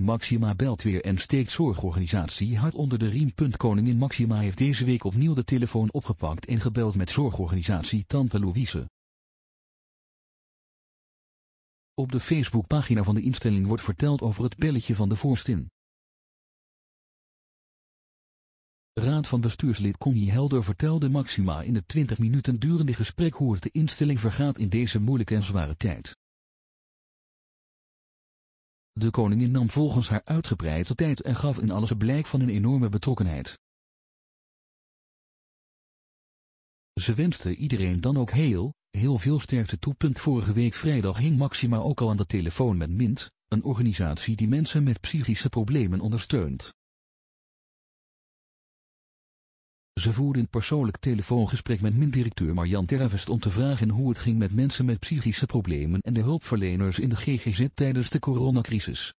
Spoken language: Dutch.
Maxima belt weer en steekt zorgorganisatie hard onder de riem. Koningin Maxima heeft deze week opnieuw de telefoon opgepakt en gebeld met zorgorganisatie Tante Louise. Op de Facebookpagina van de instelling wordt verteld over het belletje van de voorstin. Raad van bestuurslid Connie Helder vertelde Maxima in het 20 minuten durende gesprek hoe het de instelling vergaat in deze moeilijke en zware tijd. De koningin nam volgens haar uitgebreide tijd en gaf in alles blijk van een enorme betrokkenheid. Ze wenste iedereen dan ook heel, heel veel sterkte toe. Vorige week vrijdag hing Maxima ook al aan de telefoon met Mint, een organisatie die mensen met psychische problemen ondersteunt. Ze voerde een persoonlijk telefoongesprek met mindirecteur directeur Marjan Tervest om te vragen hoe het ging met mensen met psychische problemen en de hulpverleners in de GGZ tijdens de coronacrisis.